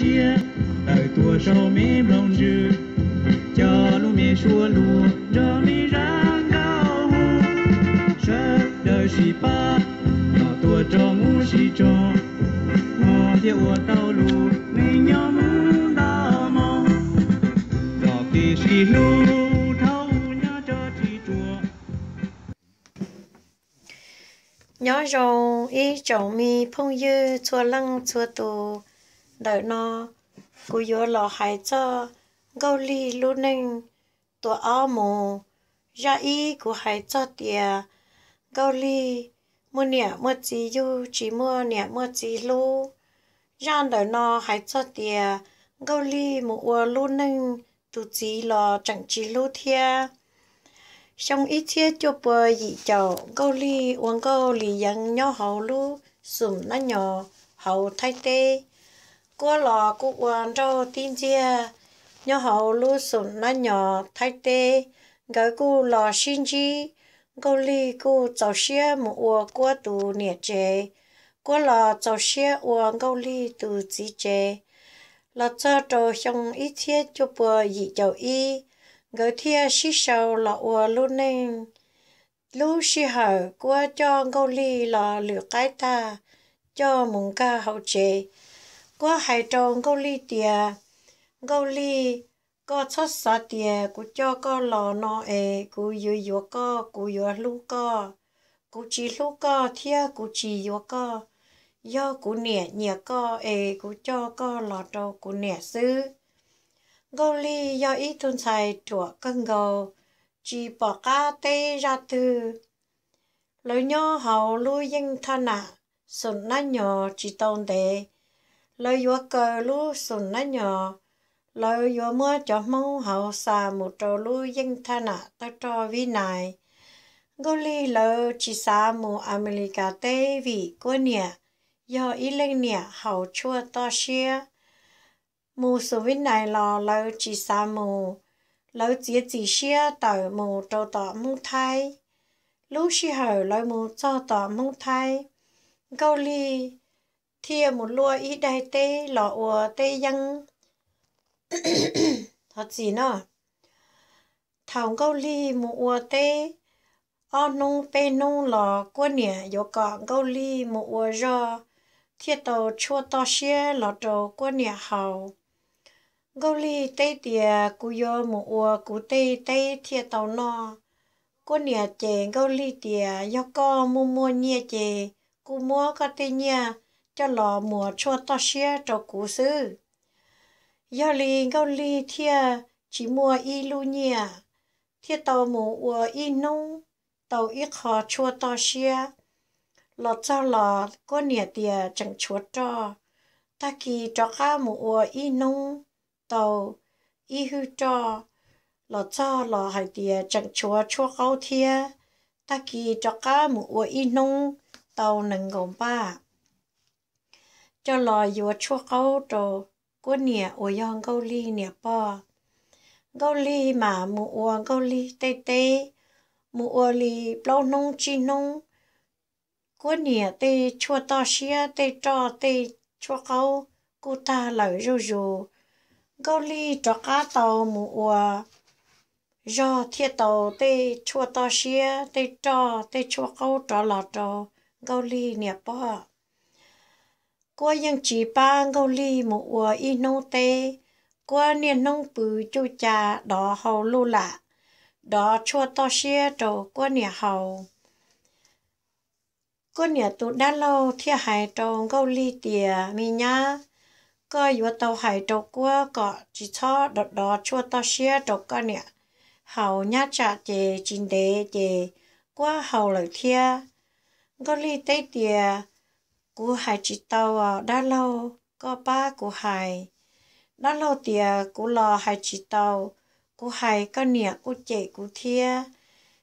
chia đời tua sâu mi rong cho lu mi xua lu rồi ý chồng mi phong dư chua lăng chua tù đợi nó cú vô lò hai cho gâu li luôn nên tổ ao mù ra y cú hay cho tiền gâu li mua nè mua chỉ du chỉ mua nè mua chỉ lu ra đợi nó hay cho tiền gâu li mua lu nên tụ chỉ lò chẳng chỉ lu thia xong ít chia cho bờ dị chầu gâu li uống gâu li yang nhỏ hậu lu sùm nó nhỏ hậu thay tê có lò cũng quan cho tin chia nhỏ hậu lu sụn nó nhỏ thay tê gái cô lò xin chi cô li cô cháu xe một ua qua tù nè chế cô lò cháu xe ua cô li tù chỉ chế lò cho trò xong ít thiết cho bờ dị cháu y gái thia xí sầu lò ua lu nên lu xí hở qua cho cô li lò lửa cái ta cho mùng ca hậu chế có hai trong câu ly tiề câu ly có cho sa tiề cú cho có lò nó ê cú yếu yếu có cú yếu lú có cú chỉ lú có thia cú chỉ yếu có do cú nẻ nhẹ có ê cú cho có lò trâu cú nẻ sư câu ly do ít thôn xài chùa cân gầu chỉ bỏ cá tê ra từ lối nhỏ hầu lui yên thân ạ sụn nát nhỏ chỉ tồn để lo yo cờ lu sùn nó nhỏ lo yo mưa cho mong hậu xà một trò lu dân tha nạ ta trò vi này gô li lo chỉ xà mù America tê vị cô nè do ý lên nè hậu chua to xia mù sù vi này lo lo chỉ xà mù lo chỉ chỉ xia tờ mù trâu tọ mù thai, lúc xì hở lo mù cho tọ mù thai, gô li thìa một lúa ít đại tê lọ ùa tê dân thật gì nó thằng câu ly mù ùa tê o nung pe nung lọ của nè yo cọ câu ly mù ùa rò thìa tàu chua to xe lọ trầu của nè hầu câu ly tê tìa cú yo một ùa cú tê tê thìa tàu no cô nè chè câu ly tìa yo co mua mua nhia chè cú mua có tê nhia cho lò mùa cho to xe cho cú sư giờ lì gâu lì thia chỉ mua y lu nhia thia tàu mù ua y nông tàu y khó cho to xe lò cho lò có nhẹ tiề chẳng chúa cho ta kỳ cho cá mù ua y nông tàu y hư cho lò cho lò hải tiề chẳng chúa chúa gâu thia ta kỳ cho cá mù ua y nông tàu nâng gồm ba cho lò dùa chua câu trồ của nè ổ yon câu ly nè bò câu ly mà mù ua câu ly tê tê mù ua ly bao nông chi nông của nè tê chua to xia tê cho tê chua câu cô ta lời rô rô câu ly cho cá tàu mù ua do thiệt tàu tê chua to xia tê cho tê chua câu trò lọt trò câu ly nè bò qua yang chỉ ba ngâu li một ua y nô tê qua niên nông bự chu cha đó hầu lu lạ đó chua to xe trầu qua nhà hầu qua nhà tụ đa lâu thia hải trầu ngâu li tìa mi nhá có yếu tàu hai trầu qua cọ chỉ cho đó đó chua to xe trầu qua nhà hầu nhá trả chè chín đế chè qua hầu lời thia ngâu li tê tìa cô hải chỉ tao à đã lâu có ba cú hải đã lâu thì cô lò hải chỉ tao, cô hải có nẻ cô chạy cô thia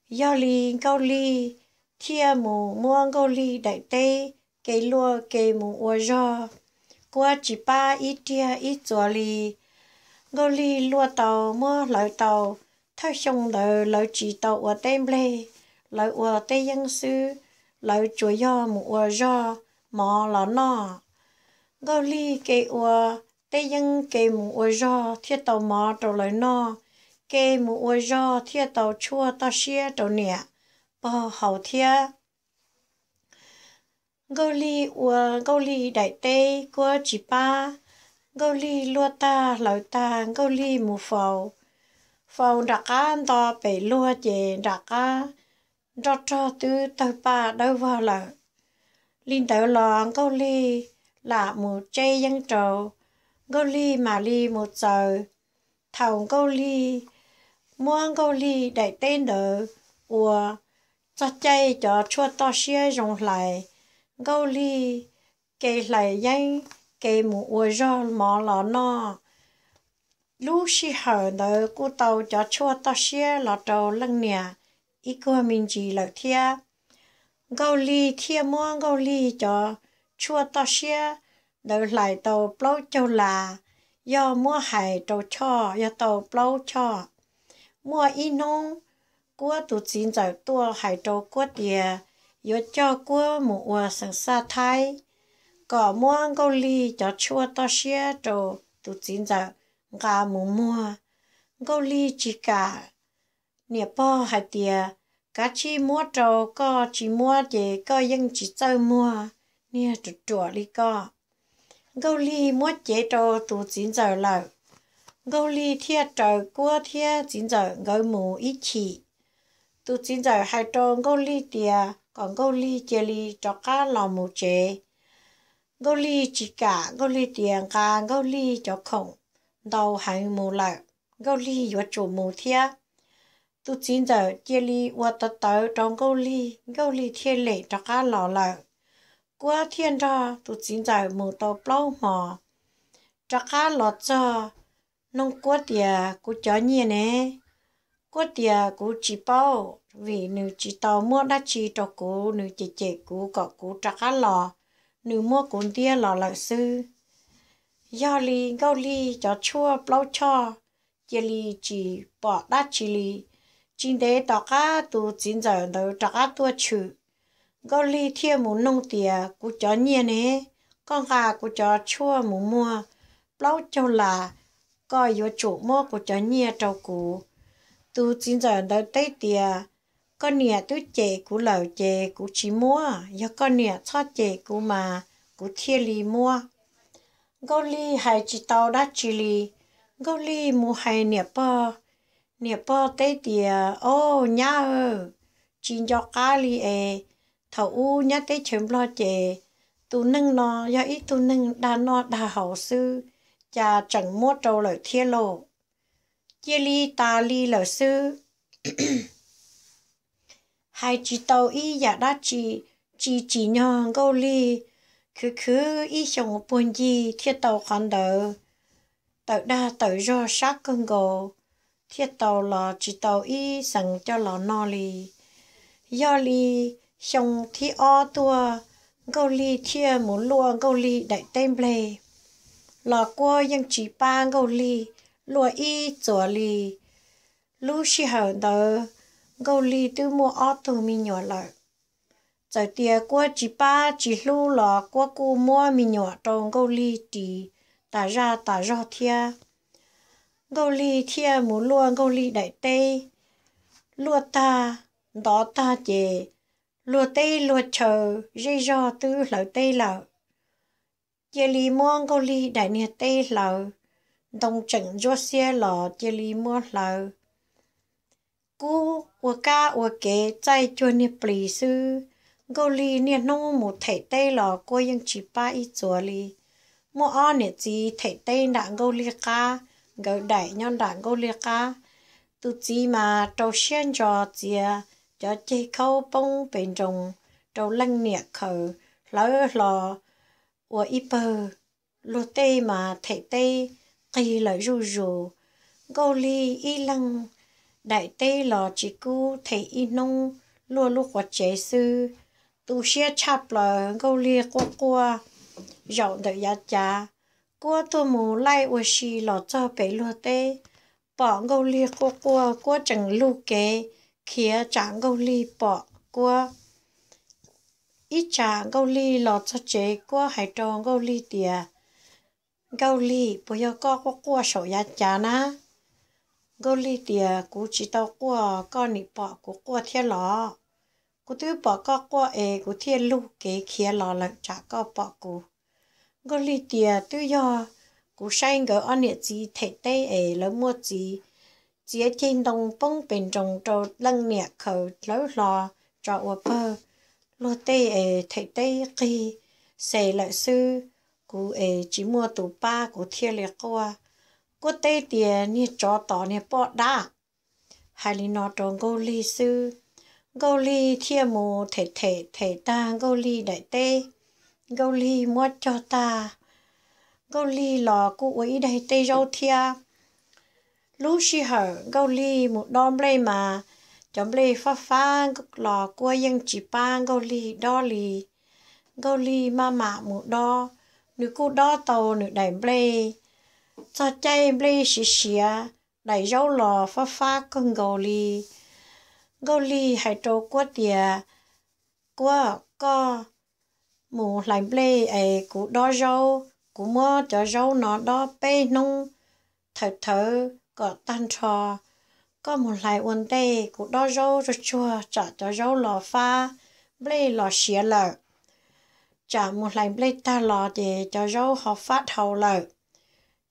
do li câu li thia mù mua câu li đại tê cây lúa cây mù ua do cú chỉ ba ít thia ít chùa li câu li lúa tàu mua lợi tàu thay xong đời lợi chỉ tàu ở tên lê lợi ua tê dân sư lợi chùa do mù ua do mò là nó gò li cái ua tây dân cái mù ua gió thiết tàu mò trâu lời nó cái mù ua gió thiết tàu chua ta xia trâu nè bò hậu thiết gò li ua gò li đại tây của chị ba gò li lua ta lời ta gò li mù phầu phầu đặc an to bể lua chè đặc á cho cho tư tờ ba đâu vào lời linh tớ lòng câu ly là một chê dân trầu câu ly mà ly một giờ thầu câu ly mua câu ly đại tên đỡ ủa cho chay cho chua to xia rồng lại câu ly kê lại danh kê mù ủa do mỏ lò no lúc xí hở đỡ cô tàu cho chua to xia lò trầu lưng nè ít cô mình chỉ là thiệt gâu li thia mua gâu li cho chua to xia đỡ lại tàu plau châu là do mua hải tàu cho do tàu plau cho mua y nông của tụ chín giờ tua hải tàu của địa do cho của một ua sẵn xa thái có mua cho chua to xia tàu tụ chín giờ gà mù mua gâu li chỉ cả nè po hải tiệt cá chi mua trầu có chỉ mua chỉ có dân chỉ chơi mua nè trụ trụ đi co, gấu li mua chế trầu tụ chín giờ lợ gấu li thiệt trầu cua thiệt chín giờ gấu mù ít chỉ tụ chín giờ hai trầu gấu li tiề còn gấu li chế li cho cá lò mù chế gấu li chỉ cả gấu li tiề cả gấu li cho khổng đầu hai mù lợ gấu li vừa chủ mù thiệt tu chín giờ chia ly qua tớ tớ trong câu ly câu ly thiên lệ cho cá lò lợ qua thiên cho tu chín giờ mù tàu bao mò cho cá lò cho nông quá tìa cú chó nhẹ nè quá tìa cú chỉ bao vì nữ chỉ tàu mua đã chỉ cho cú nữ chỉ chỉ cú có cú cho cá lò nữ mua cú tia lò lợ sư do ly câu ly cho chua bao cho chia ly chỉ bỏ đã chỉ ly 今天大家都经常都大家多去，我里天木弄的，古叫你呢，刚刚古叫车木木，老久啦，个有周末古叫你照顾，都经常都对的，个年都借古老借古起么，要个年操借古嘛，古天里么，我里还知道那这里，我里木还年吧。nè po tê tìa ô oh, nhá ơ chín cho cá li ê thầu u nhá tê chấm lo chè tu nâng nó do ít tu nâng đa nó đa hậu sư cha chẳng mua trâu lời thiên lộ chia li ta li lời sư hai chị tàu y giả đa chị chị chị nhon gâu li cứ cứ y xong buồn gì thiên tàu còn đỡ tàu đa tàu do sát cơn gồ thiết tàu là chỉ tàu y sẵn cho là nọ lì do lì xong thi o tua gâu lì chia muốn lùa gâu lì đại tên lề là chỉ ba gâu lì lùa y chùa lì lúc xì hở đỡ gâu lì tư mua o tu mi nhỏ lợ giờ tia qua chỉ ba chỉ lù là qua cu mua mi nhỏ trong gâu lì chỉ tả ra tả ra thia gô li thia mù lua gô li đại tê lua ta đó ta chè lua tê lua chờ dây do tư lợ tê lợ chè li mua gô li đại nia tê lợ đồng chỉnh cho xe lọ chè li mua lợ cú ua ca ua kế chạy cho nia plì sư gô li nia nô mù thể tê lọ cô yên chỉ ba ít chùa li mua o nia chỉ thể tê nặng gô li ca gấu đẩy nhon đảng gấu liệt ca tu chi mà trâu xiên cho chia cho chơi khâu bông bền rồng trâu lăng nhẹ khờ lỡ lò ủa ít bờ lô tê mà thể tê kỳ lợi rù rù gấu ly y lăng đại tê lò chỉ cu thể y nông lúa lúc hoạt chế sư tu xe chạp lò gấu lia qua qua dọn đợi giá cha cua tôi mù lai ua xì lọ cho bể lúa tê bỏ ngâu lia cua cua cua chẳng lu kế khía chả ngâu li bỏ cua ít chả ngâu li lọ cho chế cua hải trò ngâu li tìa ngâu li bây giờ có cua cua sổ ya chả na ngâu li tìa cú chỉ tao cua có nị bỏ cua cua thiên lọ cú tư bỏ cua cua ế cú thiên lu kế khía lọ là chả có bỏ cú ngô lì tiề tự do cú sang gỡ anh nhẹ gì thể tê ấy lỡ mua gì chỉ trên đồng bông bên trong trâu lăng nhẹ khẩu lỡ lò trọ ở bờ lô tê ấy thể tê kỳ xe lại sư cú ấy chỉ mua tủ ba của thiên liệt qua cô tê tiề như cho tỏ như bọ đá hai lý nó trông ngô lì sư ngô lì thiên mù thể thể thể ta ngô lì đại tê gâu li mua cho ta gâu li lò cụ ấy đây tây rau thia lú xì hở gâu li một đom lê mà chấm lê phá phá lò cua dân chỉ ba gâu li đo li gâu li ma mạ một đo nữ cụ đo tàu nữ đẩy lê cho chay lê xì xìa đẩy rau lò phá phá con gâu li gâu li hải trâu cua tìa cua co mù lại ple ấy cú đo rau cú mua cho rau nó đo bê nung thở thở có tan trò có một lại uốn tê cú đo rau rồi chua trả cho rau lò pha ple lò xía lợ trả một lại ple ta lò để cho rau họ phát hầu lợ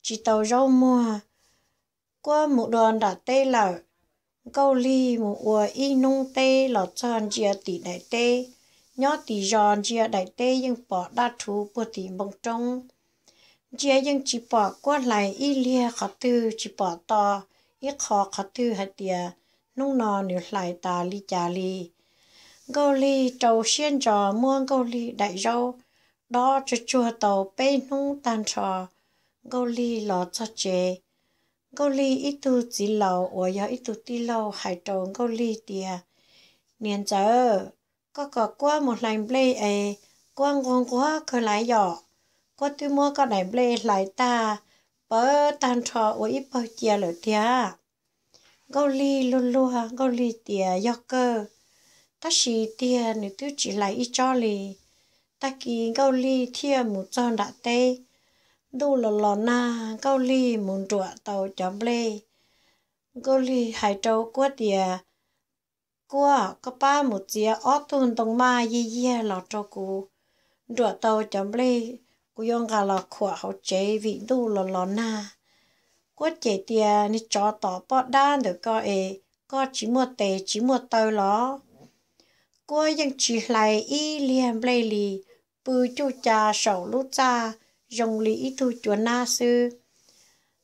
chỉ tàu rau mua qua một đoàn đã tê lợ câu ly một ua y nung tê lò tròn chia tỷ đại tê nhỏ tí giòn chia đại tê nhưng bỏ đa thú bữa tí bông trông chia nhưng chỉ bỏ qua lại y lia khó tư chỉ bỏ to ít khó khó tư hạt tìa nung nò nếu lại ta li chà li gâu li trâu xiên trò mua gâu li đại rau đó cho chùa tàu bê nung tan trò gâu li lò cho chế gâu li ít tu chỉ lầu ủa yếu ít tu ti lâu hải trầu gâu li tìa niên giờ có có qua một lành ple ấy qua quá khởi lại dọ có tư mua có này ple ta bớ tan trò ủi ít bao chia lửa tia gâu ly luôn lua gâu ly tia do cơ ta xì tia nữ tư chỉ lại cho lì ta kỳ gâu ly thia một tròn đã tê đu lò na gâu ly muốn trụa tàu chấm ple gâu ly hải trâu quất tia của có ba một chia ở tuần đông ma ye ye là cho cô đùa tàu chấm lê cô yong cả là khỏa hậu chế vị đu là lọ na cô chế tia ni cho tỏ bỏ đan được coi ấy có chỉ một tệ chỉ một tàu ló chỉ lại y liền lê lì bư chú cha sầu lú cha dòng lý thu chúa na sư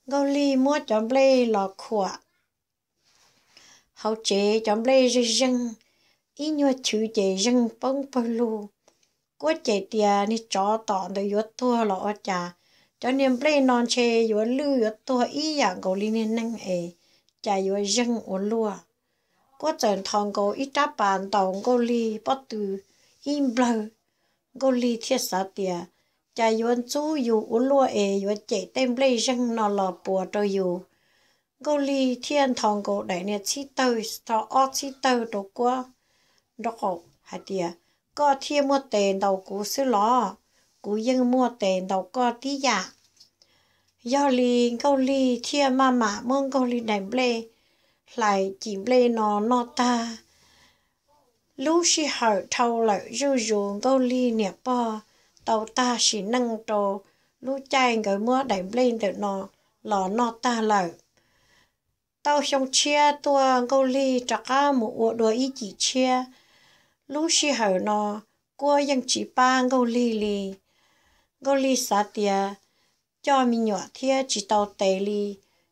gâu lì mua chấm lê là khỏa hậu chế chấm lê rơi răng ý nhua chữ chế răng bông bông lù có chế tia ni chó tỏ đời yếu thua lọ chả cho nên lê non chê yếu lưu yếu thua ý dạng à cầu liên nên năng ế chả yếu răng ổn lùa có trận thòng cầu ít đáp bàn tổng cầu li bắt từ im bờ cầu li thiết sát tia chả yếu chú yếu ổn lùa ế yếu chế tem lê răng nó lọ bùa cho yếu cô li thiên thong cô đại nè chi tơ tao ót chi tơ đồ qua đó cậu hả tìa có thiên mua tiền đầu cú sư lò cú dân mua tiền đầu có tí dạ do li cô li thiên mà mà mong cô li đánh lê lại chỉ lê nó nó ta lúc xì hở thâu lại rưu rù cô li nè bò tàu ta xì năng đồ, lúc chạy người mua đánh lê được nó lò nó ta lại tao xong chia tua gâu li trả cá mụ ổ đùa ý chỉ chia lúc xì hở nó cua dân chỉ ba gâu li li gâu li xả tìa cho mình nhỏ thia chỉ tàu tề li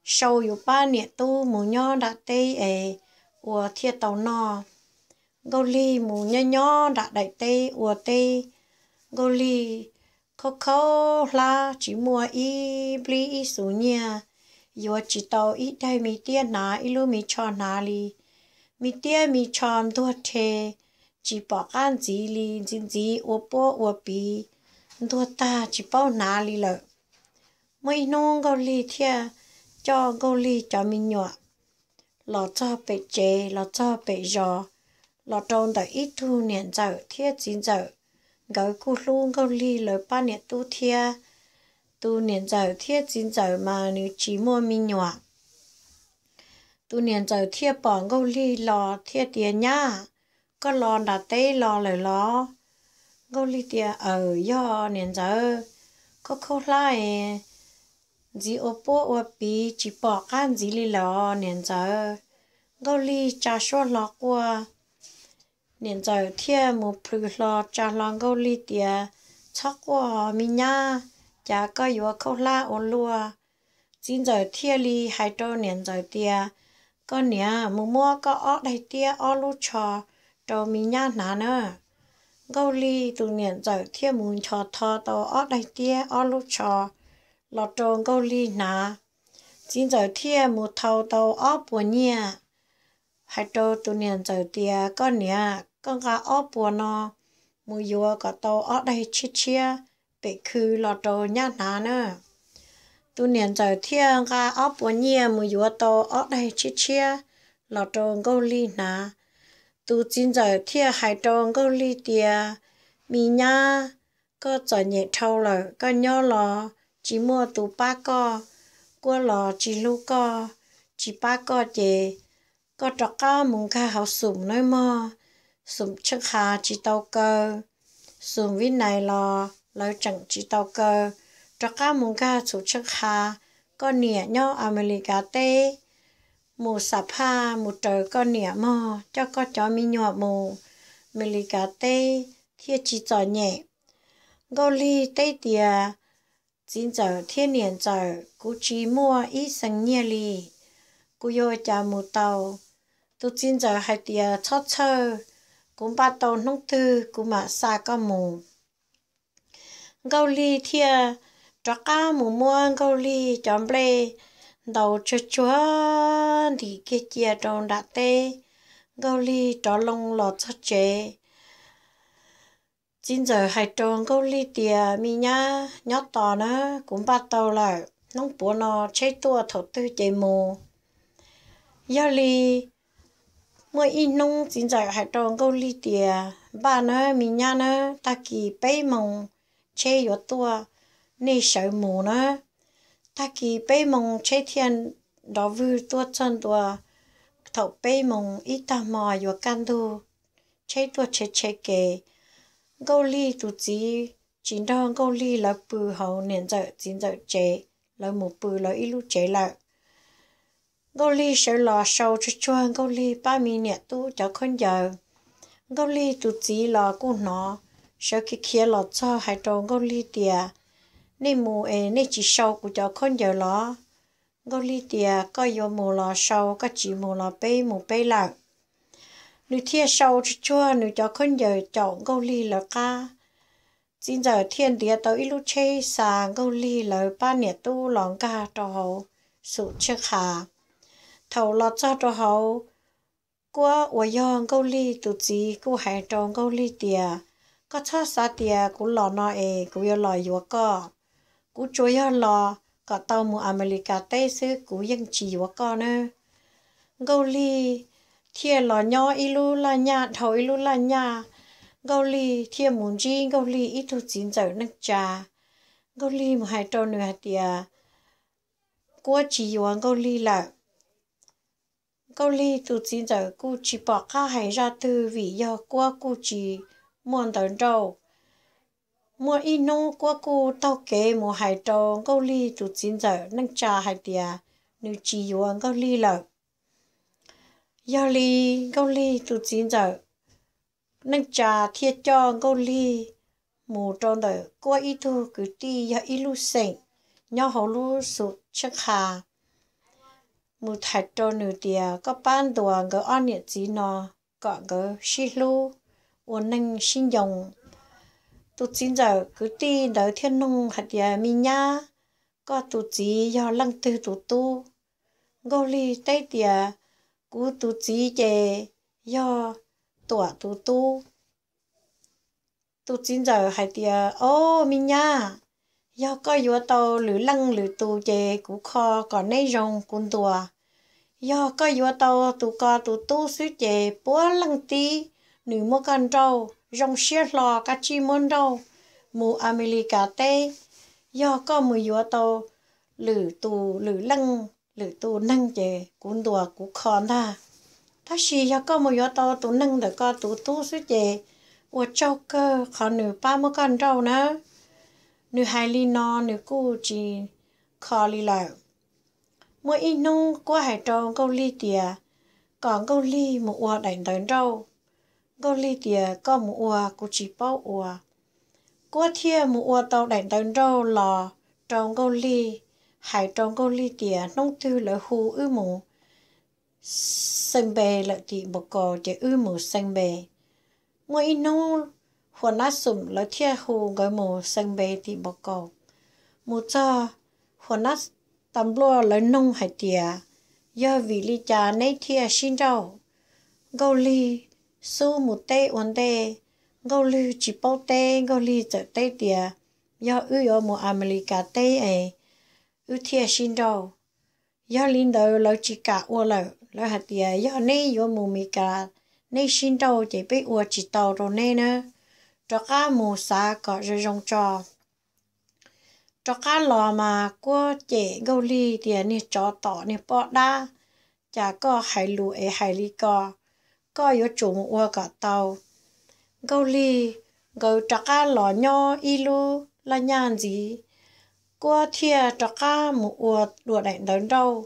sau yếu ba nịa tu mù nho đã tê ế ủa thia tàu no gâu li mù nho nho đã đại tê ủa tê gâu li khô khô la chỉ mua y bli y sủ nhia yo chỉ tàu ít đây mi tia ná ít lu mi cho ná li mi tia mi cho đua thế chỉ bỏ ăn gì li gì gì ô bố ô bì đua ta chỉ bao ná li lợ mấy nông gấu li thia cho gấu li cho mi nhọ lọ cho bể chế lọ cho bể giò lọ trôn tại ít thu niệm giờ thiết chín giờ gấu cu lu gấu li lời ba niệm tu thia tu niệm giờ thiết chín giờ mà nếu chỉ mua mi nhỏ tu niệm giờ thiết bỏ ngô ly lò thiết tiền nhá có lò đã tê lò lời lò ngô ly tiền ở do niệm giờ có khâu lại dì ô bố ô bì chỉ bỏ can dì ly lò niệm giờ ngô ly trà số lò qua niệm giờ thiết một phù lò cha lò ngô ly tiền chắc qua mi nhá chả có yếu khâu la ô lúa xin rồi thiê li hai trâu niệm rồi tia có nè mù mua có ó đầy tia ó lú trò trâu mì nhà nà nữa gâu li tụ niệm rồi thiê mù trò thò tàu ó đầy tia ó lú trò lọt trâu gâu li nà xin rồi thiê mù thâu tàu ó bùa nhia hai trâu tụ niệm rồi tia có nè con gà ó bùa nó mù yếu có tàu ó đầy chia chia để cứ lọt trâu nhát ná nữa tu niên trời thiên ga ấp bốn nhia mùi vừa to ấp đây chi chi, lọt trâu câu ly ná tu chín trời thiên hải trâu câu ly tia mì nhá có giờ nhẹ trâu lợ có nhó lò chỉ mua tu ba co cua lò chỉ lu co chỉ ba co chè có trọ ca mùng ca học sủng nói mò sủng chắc hà chỉ tàu cơ sủng vít này lò lời chẳng chỉ tàu cơ cho cá mùng ca chủ chức hà con nỉa nhau America tê mù sạp ha mù trời con nỉa mò cho có chó mi nhỏ mù America tê thiê chỉ trò nhẹ gô ly tê tìa chính giờ thiên niên giờ cú chi mua ít sinh nhẹ ly cú yo cha mù tàu tu chính giờ hai tìa chót chơ cũng bắt đầu nông tư cũng mà xa có mù gấu li thia cho cá mù mua gấu li chọn ble đầu cho chúa thì kia chia trong đã tê gâu li cho lông lọt cho chế chính giờ hai tròn gâu li tìa mi nhá nhót to nữa cũng bắt đầu lại nông bố nó chế tua thổ tư chế mù giờ li mỗi ít nông chính giờ hai tròn gấu li tìa ba nữa mi nhá nó ta kỳ bấy mong chế yo tua nê sợ mù nó ta kỳ bê mông chế thiên đó vư tua chân tua thầu bê mông ít ta mò yo can tu chế tua chế chế kề gâu ly tu chí chính đó gâu ly là bự hậu nền giờ chính giờ chế là một bự là ít lúc chế là gâu ly sợ lò sâu cho chuan gâu ly ba mi nhẹ tu cho con giờ gâu ly tu chí là cô nó sau khi kia lọt cho hai trâu ngô ly tìa nên mù ế nên chỉ sâu của cháu con giờ lọ ngô ly tìa có vô mù lọ sâu có chỉ mù lọ bê mù bê lặng nữ thiên sâu chua nữ cháu con giờ cháu ngô ly lọ ca xin giờ thiên địa tàu ít lúc chê xà ngô ly lọ ba nẻ tu lỏng ca cho hậu sự chưa khả thầu lọt cho cho hậu của ủa yong câu ly tụ chỉ của hai tròn câu ly tiề có cho sa tiề cũng lò ê cũng yêu lò yếu co cũng chơi yêu lò có tàu mu America tây sư cũng yên chỉ yếu co nữa gâu li thiê lò ilu là nhà thầu ilu là nhà gâu li thiê muốn gì ít thu chín giờ nước trà gâu li hai trâu nữa tiề của chỉ yếu gâu là câu ly từ chín giờ cô bỏ cả hai ra từ vì do qua cô chỉ muôn tận trâu mua inu qua cô tao kê mua hai trâu câu ly tụ chín giờ nâng trà hai tia nữ chỉ uống câu ly lợ do ly câu ly tụ chín giờ nâng trà thiệt cho câu ly mù trâu đợi qua ít thu cứ đi ya ít lu sình nhau hầu lu sụt chắc hà mù thạch trâu nữ tia có ban đồ ngỡ ăn nhiệt gì nó có ngỡ xí lu 我能信用。tôi chính giờ cứ đi đỡ thiên nông hạt giờ mi nhá có tụ chỉ do lăng tư tụ tu ngô ly tây tìa cú tụ chỉ về do tỏa tụ tu tụ chính giờ ô mi nhá có yếu tàu lử lăng lử tụ về cú kho còn nay rồng cún tùa do có yếu tàu tụ co tụ tu suy về búa lăng ti nữ mua cần trâu rong xiết lò cá chi môn đâu mù America tê do có mười yếu tàu lử tù lử lăng lử tù nâng chế cũng đùa cũng khó na ta xì do có mười yếu tàu tù nâng được có tù tu suy chế của châu cơ khó nữ ba mua cần trâu nữa nữ hai ly no nữ cu chỉ khó ly lại mỗi ít nung của hải trâu câu ly tìa còn câu ly một quả đánh đánh trâu gô lì tìa có mù ua cụ chỉ bao ua cua thia mù ua tàu đánh đơn râu lò trong gô li hải trong gô li tìa nông tư lợi hù ư mù sân bề lợi tì bọc cò chế ư mù sân bề ngoài nông hồ nát sụm lợi thia hù gọi mù sân bề tì bọc cò mù cho hồ nát tầm lua lợi nông hải tìa do vì li cha nấy thia xin râu lì li su mu tê uốn tê ngô lư chỉ bao tê ngô lư trở tê tìa do ư yo mu America tê ấy ư thia xin đâu do linh đầu lâu chỉ cả uo lâu lâu hạt tìa do nê yo mu mi cả nê xin đâu chỉ biết uo chỉ tàu rồi nê nữa cho cá mu sa có rồi rong cho cho cá lò mà cô chị ngô lư thì nè cho tỏ nè bỏ đa chả có hải lụa ấy hải lý co có yếu chủ qua cả tàu gấu li gấu trắc cá lò nho ilu là nhàn gì qua thia trắc cá một ua đùa đánh đến đâu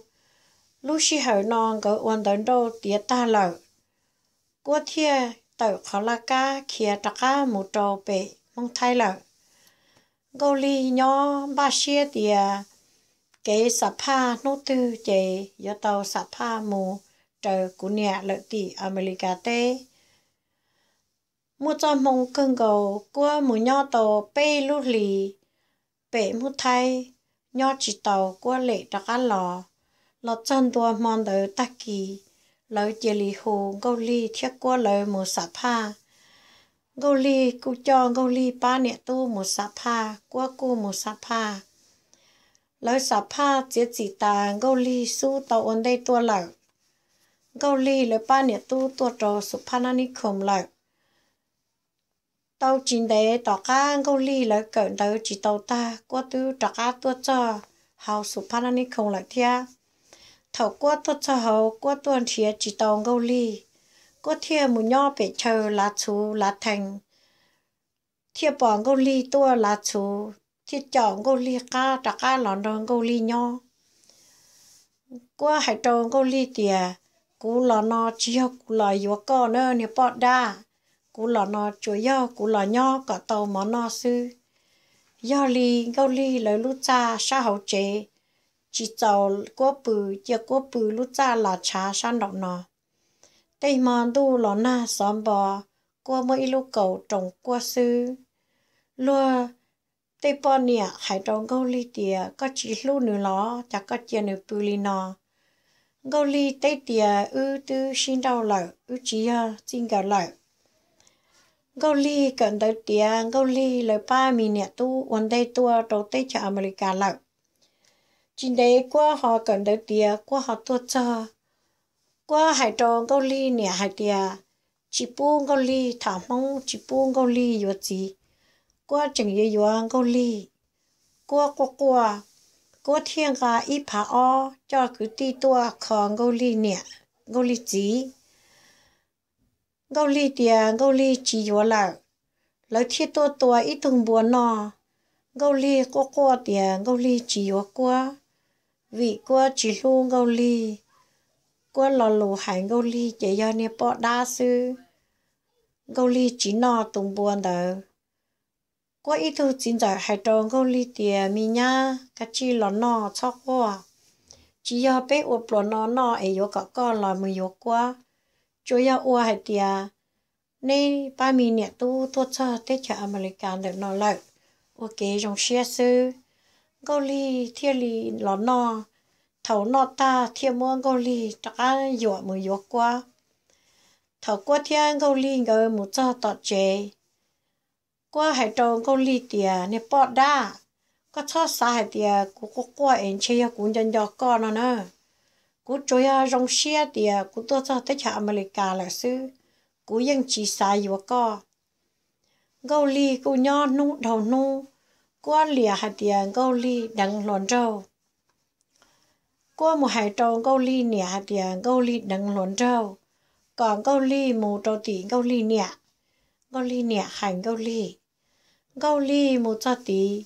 lúc xí hở non gấu uốn đến đâu tía ta lở qua thia tàu khó là cá kia trắc cá một trâu bể mong thay lở gấu li nho ba xia tía cái sạp ha nô tư chế yếu tàu sạp ha mù trời của nhà lợi tỷ America tê mua cho mong cưng cầu của một nho tàu bê lú lì bể mu thay nho chỉ tàu của lệ đặc ăn lò lọt chân tua mòn đỡ tắc kỳ lỡ chè lì hồ gâu ly thiết của lỡ mù sạp ha gâu ly cụ cho gâu ly ba nẹ tu một sạp ha của cụ một sạp ha lỡ sạp ha chỉ chỉ tà gâu ly su tàu ổn đây tua lỡ gâu ly lấy ba nè tu tua trò sụp pana ni khom lại tàu chín đế tỏ cá gâu ly lấy cận đầu chỉ tàu ta qua tu tỏ cá cho hào sụp pana ni khom lại thia thầu qua tua cho hầu qua tua thia chỉ tàu gâu ly qua thia mù nho bể chờ lá chú lá thành thia bỏ gâu ly tua lá chú thia chọn gâu ly cá tỏ cá lòn đòn gâu ly nho qua hải tròn gâu ly cú lò nó chỉ cú lò yếu co nơ nếu bỏ đa cú lò nó chủ yếu cú lò nhỏ cả tàu mà nó sư do li gâu li lời lúc cha sa hậu chế chỉ tàu cố bù chỉ cố bù lúc cha là cha san đọc nó tây mà đu lò na xóm bò qua mỗi lúc cầu trồng qua sư lúa tây bò nè hải trồng gâu li tìa có chỉ lúc nữa ló chả có chia nửa bự li nó ngô ly tây tìa ư tư xin đau lợ ư chỉ xin gạo lợ ngô ly cận tới tìa ngô ly lời ba mi nè tu ổn đây tua đầu tây cho America Lợi. chính đấy qua họ cận tới tìa qua họ tua cho qua hải đồ ngô ly nè hải tìa chỉ bu ngô ly thảo mong chỉ bu ngô ly yếu gì qua chừng yếu yếu ngô ly qua qua qua có thiên gà ít phá o cho cứ đi tua khó ngô ly nè ngô ly gì ngô ly tìa ngô ly chỉ vô là lấy thiết tua tua ít thùng buồn nọ ngô ly có qua tìa ngô ly chỉ vô qua vị qua chỉ lu ngô ly qua lò lù hải ngô ly chỉ do đa sư ngô ly chỉ nọ thùng buồn đâu có ít thứ chính giải hai tròn câu ly tiền mi nhá cái chi là nọ cho qua chỉ do bé uộp lo nọ nọ ấy yếu cả con là mới yếu quá chủ yếu uộp hai tiền nên ba mi nhẹ tu tu cho tết chợ American được nọ lại ok trong xe sư câu ly thiên ly là nọ thầu nọ ta thiên mua câu ly chắc yếu mới yếu quá thầu quá thiên câu ly người một cho tọt chế qua hải tròn con lì tiề nè bọt đa cho xa hải tiề cũng có qua em chơi cũng nhân nhỏ con nó nè cũng chơi à rong xe tiề cũng tôi cho tới chợ America là sư cũng ยัง chỉ xa vừa co gâu lì cũng nu đầu nu qua lìa hải tiề gâu đằng lòn trâu qua một hải tròn gâu lì nè hải tiề đằng lòn trâu còn gâu lì mù trâu tỉ gâu lì nè gâu lì gâu li một cho tí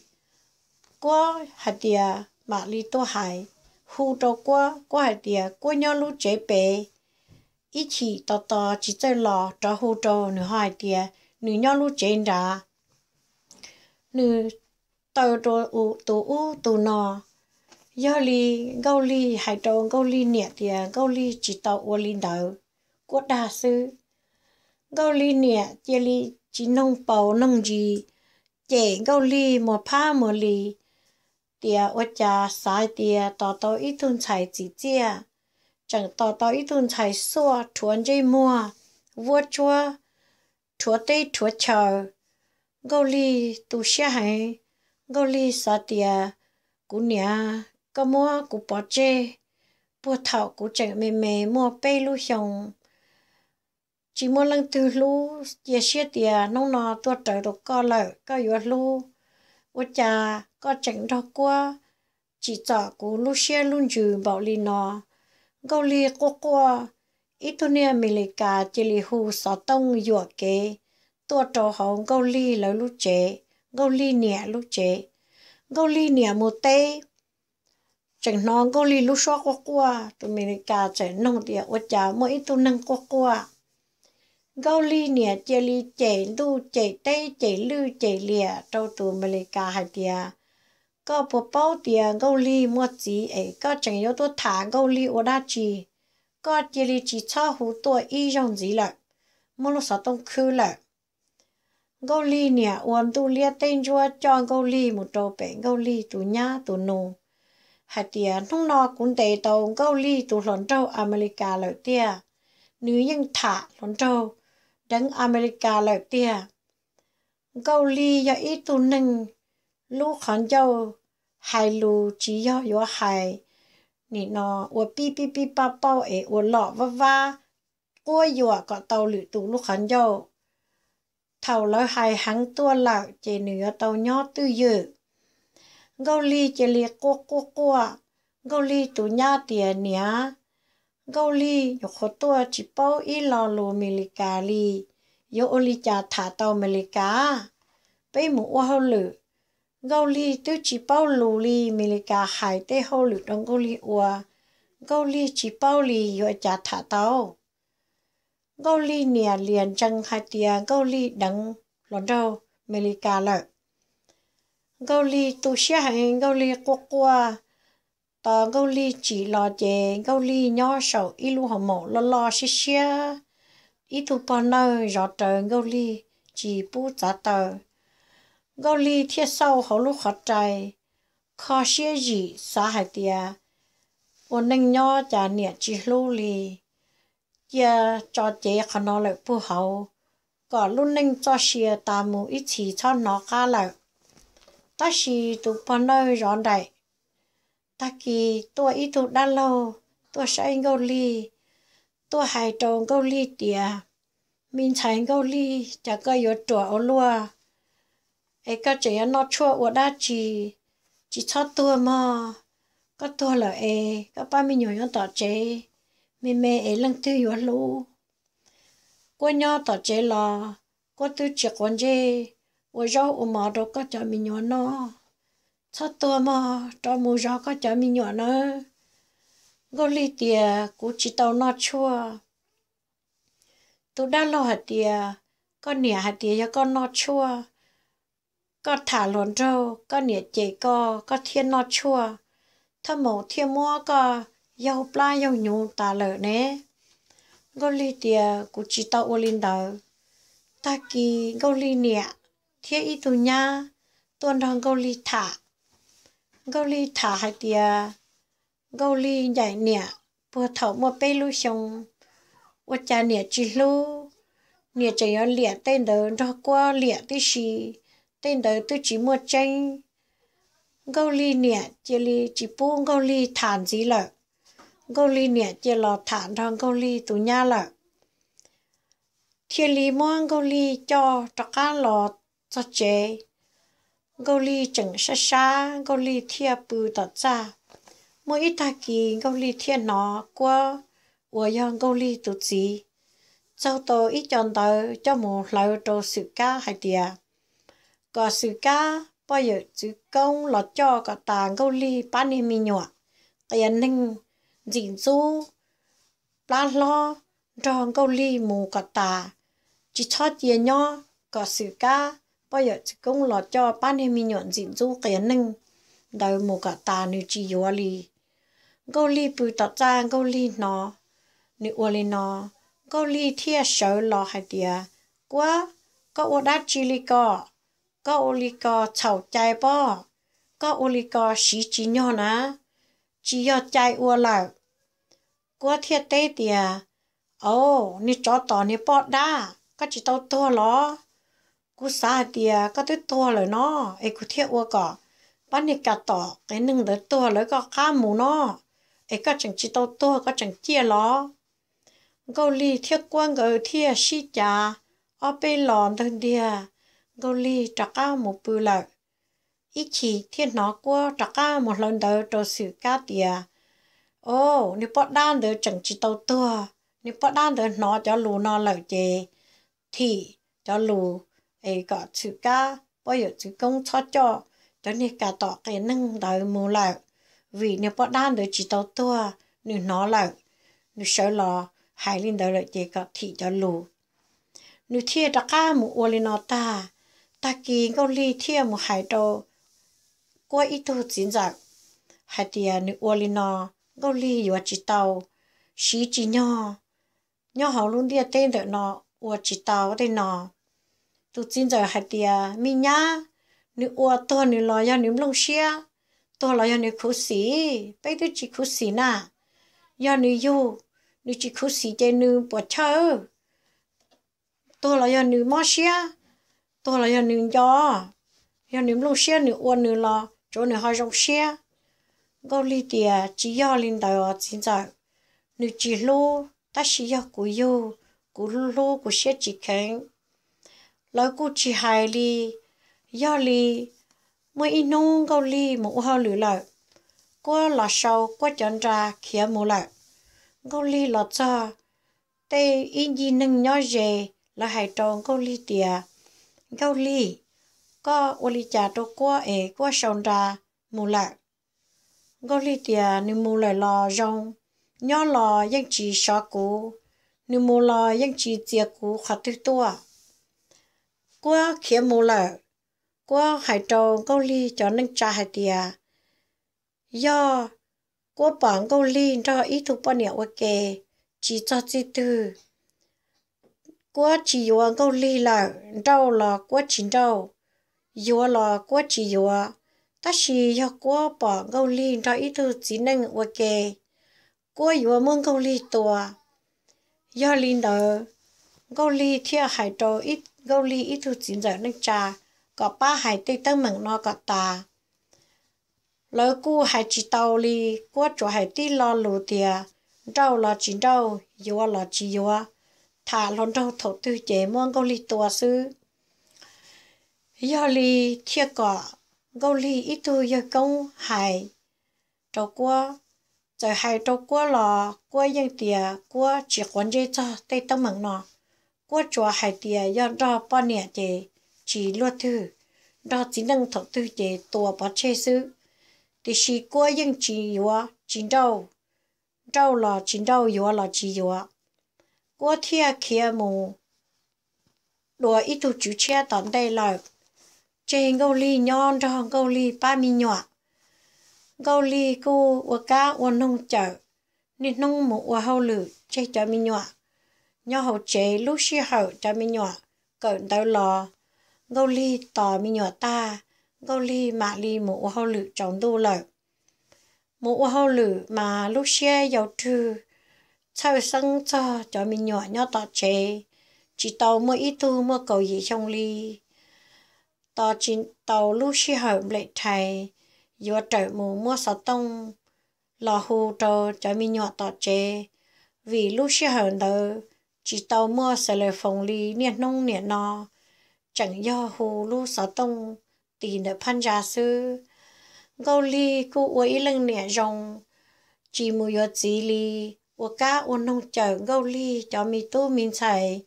qua hạt địa mà li tô hải hù đầu qua qua hạt địa qua nhau lúc chế bể ít chỉ tò tò chỉ chơi lò cho hù đầu nửa hạt địa nửa nhau lúc chế ra nửa tàu đồ u tù u tù nò do li gâu li hải đầu gâu li nhẹ địa gâu li chỉ tàu u li đầu quốc đa sư gâu li nhẹ chia li chỉ nông bầu nông gì chế gấu lì mò pha mò lì tia ở sai tia tao tao ít thun chạy chỉ chia chẳng tao tao ít thun chạy xua thuần dây mua vua chua chua tê chua chờ gấu lì tu xe hay lì sa tia cú nhà có mua cú bỏ chê bùa thảo cú chẳng mềm mềm mua bê lu hiong chỉ muốn lăng từ lú chia sẻ tiền nông nọ tua trời đồ co lợ co yếu lú ô cha co chỉnh đó qua chỉ cho cú lú xe luôn trừ bảo lì nọ gâu lì qua qua ít thôi nè mình lấy cả chỉ lì hù sọ tông yếu kế tua trò hồng gâu lì lỡ lú chế gâu lì nhẹ lú chế gâu lì nhẹ một tê chẳng nó gâu lì lú xóa qua qua tụi mình lấy cả chẳng nông địa ô cha mỗi ít tu năng qua qua gâu ly nè chè ly chè lu chè tây chè lư chè lìa trâu tù mê lê hai tìa có bộ bao tìa gâu ly mua chí ấy có chẳng yếu tố thả gâu ly ô đa chì có chè ly chỉ cho hú tùa y dòng dí lợ mô lô sọ tông khư lợ gâu ly nè uốn tu lia tên chua cho gâu ly một trâu bể gâu ly tù nhá tù nù hai tìa nông nọ cũng tệ tàu gâu ly tù lòn trâu America lợi tìa nữ nhân thả lòn trâu đánh America lợi tia. Gâu ly ya ít tu nâng, lũ khán dâu, hai lũ chỉ yo yo hai, nị nó, ua pi pi pi pa bao ế, ua lọ va va, ua yo có tàu lũ tu lũ khán dâu. Thầu lỡ hai hắn tua lợ, chê nửa tàu nhó tư dự. Gâu ly chê liệt cua cua cua, gâu ly tu nhá tìa nhá, gâu li yo khó tua chỉ bao y lo lù mì lì cà li yo ô li chà thả tàu mì lì cà bây mù ô hô lử gâu li tư chỉ bao lù li mì lì cà hải tê hô lử đông gâu li ua gâu li chỉ bao li yo chà thả tàu gâu li nìa liền chăng hai tia gâu li đắng lòn đâu mì lì cà lợ gâu li tu xia hành gâu li quốc qua ờ gấu li chỉ lo chè gấu li nhỏ sầu ít lu hồng mộ lo lo xí xía ít thu con nơi rõ trời gấu li chỉ bu giá tờ gấu li thiết sau hổ lúc khó trời khó xía gì xã hải tia ôn ninh nhỏ chả niệm chỉ lu li giờ cho chế khả nó lại bu hậu có lúc ninh cho xía ta mù ít chỉ cho nó cả lại ta xì tụ con nơi rõ đại ta kỳ tua ít thụ đa lâu tua sai gâu ly tua hải trồng gâu ly tìa mình thành gâu ly chả có yếu trọ ô lua ấy có trẻ nó chua ô đa chỉ chỉ cho tua mà có tua là ấy có ba mình nhỏ tỏ chế mình mẹ ấy lăng tư yếu lũ cô nhỏ tỏ chế là cô tư chỉ còn chế ô rau ô mà đâu có cho mình nhỏ nó cho tôi mà cho mù gió có cho mình nhỏ nó gô lì tìa cú chỉ tàu nó chua tôi đã lo hạt tìa con nỉa hạt tìa cho con nó chua con thả lồn râu con nỉa chế co con thiên nó chua thơ mẫu thiên mua co yêu pla yêu nhú tà lợ nế gô lì tìa cú chỉ tàu ô linh đờ ta kỳ gô lì nỉa thiên y tù nha tuần đoàn gô lì thả gấu li thả hai tia gấu li dạy nè bùa thầu mua bê lu xong ô cha nè chỉ lu nè chỉ có lẹ tên đầu, đó qua lẹ tí xì tên đầu tôi chỉ mua chanh gấu li nè chỉ li chỉ bu gấu li thản gì lợ gấu li nè chỉ lò thản thằng gấu li tụ nha lợ thiên lý mua gấu li cho tất cả lò cho chế gâu ly chẳng xa xa gâu ly thia bù tỏ ra mỗi ít thà kỳ gâu ly thia nó qua ủa yon gâu ly tụ gì sau đó ít chọn tờ cho một lầu đồ sự ca hay tìa có sự ca bây giờ chữ công là cho cả tà gâu ly bán đi mi nhọ tiền ninh dịn du la lo cho gâu ly mù cả tà chỉ cho tiền nhọ có sự ca bây giờ chỉ công lo cho ban hệ mình nhận diện du cái nâng đời một cả ta nữ chỉ yếu à li gấu li bự tọt ra gấu li nó nữ ô li nó gấu li thia sợ lo hay tiề quá có ô đá chi li co có ô li co chầu chạy bò có ô li co xí chi nhỏ ná, chi cho chạy u lại quá thiệt tế tiề ô nữ chó tỏ nữ bọt đá có chỉ tao to lo cú xa tiề có tới tua rồi nó ấy cú thiệt ua cả bán đi cả cái nưng tới tua rồi có cá mù nó ấy có chẳng chỉ tao tua có chẳng chia lo gấu li thiệt quan gấu thiệt xí chả ở bên lòn thân tiề gấu li trả cá mù bự lại ít chỉ nó qua trả cá một lần tới trâu xử cá tiề ô nếu bắt đan tới chẳng chỉ tao tua nếu bắt đan tới nó cho lù nó lợi chế cho lù ai có chữ bây giờ chữ công cho cho cho nên cái năng đời mù lại vì nếu bắt đan được chỉ tàu tua nó lại nếu sợ lo hải linh đời lại chỉ có thị cho nếu thiệt đã ca mù ô lên nó ta ta kỳ câu ly thiệt mù hải ít thôi chính dạng hải tiệt nếu ô lên nó câu ly อยู่ chỉ chỉ nhỏ nhỏ hậu luôn đi tên được nó ô chỉ tàu đây nó tu chín giờ hạt tiề mi nhá nếu ua to nếu lo ya nếu long xia to lo ya nếu khổ sĩ bây giờ chỉ khổ sĩ na, ya nếu yêu nếu chỉ khổ sĩ chơi nếu bỏ chơi to lo ya nếu mất xia to lo ya nếu gió ya nếu lông xia nếu ua nếu lo chỗ nếu hơi rong xia gấu li tiề chỉ ya lên đầu chín giờ nếu chỉ lo, ta chỉ ya cú yêu cú lo cú xia chỉ khen lối cụ chỉ hài li do li mỗi in nông câu li mũ hao lử lại, qua là sau qua chọn ra khía mũ lại, câu li là cho tê in gì nâng nhỏ dề là hải tròn câu li tìa câu li có ô li trà trô qua ế qua sông ra mũ lại, câu li tìa nếu mũ lại lò rong nhỏ lò dân chỉ sọ cũ nếu mũ lò dân chỉ chia cũ khá tư tua quá khía mù lợ quá hải trâu câu ly cho nên trà hải tìa do quá bỏng câu ly cho ít thuộc bao nhiêu kề chỉ cho chi tư quá chỉ yếu câu ly là đâu là quá chỉ đâu yếu là quá chỉ yếu ta chỉ yếu quá bỏng câu ly cho ít thuộc chỉ nên kề quá yếu mong câu ly tua do linh đỡ câu ly theo hải trâu ít gâu ly ít chút chín giờ nước cha, có ba hai tây tân mừng nó có tà lỡ cu hải chỉ tàu ly qua chỗ hai tây lo lù tìa đâu lo chỉ đâu yếu lo chỉ yếu thả lon đâu thổ tư chế mong gâu ly tua sư yếu ly thiệt cọ gâu ly ít tu yếu công hải trâu qua rồi hải trâu qua lo qua dân tìa qua chỉ quan chế cho tây tân mừng no quá chùa hai tiề do đo bao nè chế chỉ lo thư đo chỉ năng thọ thư chế tua bỏ chê sư thì chỉ qua những chỉ yếu chỉ đâu đâu là chỉ đâu yếu là chỉ yếu qua thia kia mù đồ ít tu chú chia tận đây là chế gâu ly nhon cho gâu ly ba mi nhọa gâu ly cô ua cá ua nông chở nên nông mù ua hâu lử chế cho mi nhọa nhau hậu chế lúc xí hậu cho mi nhỏ cận đau lò gâu ly tò mi nhỏ ta gâu ly mạ ly mũ hậu lự trong đu lợi mũ hậu lự mà lúc xí dầu trừ sau sân cho cho mi nhỏ nhau tò chế chỉ tàu mua ít tu mua cầu gì trong ly tò chỉ tàu lúc xí hậu lệ thầy vừa trở mù mua sáu tông lò hù trò cho mi nhỏ tò chế vì lúc xí hậu đời chỉ tàu mưa sẽ lời phòng lý niên nông niên nọ chẳng do hồ lu sáu tông tì nợ phan gia sư gâu ly cụ uế lưng niên rồng chỉ mùi yếu chí ly ua cá ua nông chờ gâu ly cho mi tu mình chạy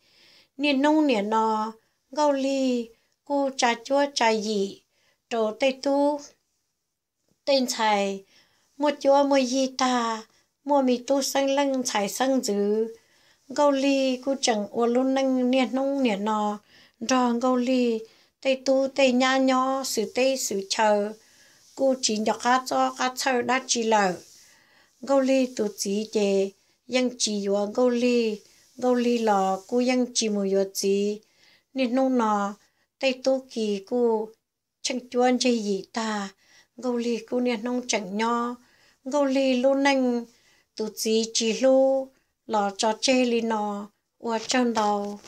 niên nông niên nọ gâu ly cụ trà chua trà dị trổ tây tu tên chạy mua chua mua gì ta mua mi tu sang lăng chạy sang dữ gâu li cú chẳng ua luôn năng nè nông nè nọ rò gâu li tây tu tây nha nhó sự tây sự chờ cô chỉ nhọc cá cho cá chờ đã chỉ lờ gâu li tu chỉ chè yang chỉ ua gâu li gâu li lò cú yang chỉ mù ua chỉ niên nông nọ tây tu kỳ cô chẳng chuan chơi gì ta gâu li cú niên nông chẳng nhó gâu li luôn năng tu chỉ chỉ lu lò cho chê li nò ua chân đầu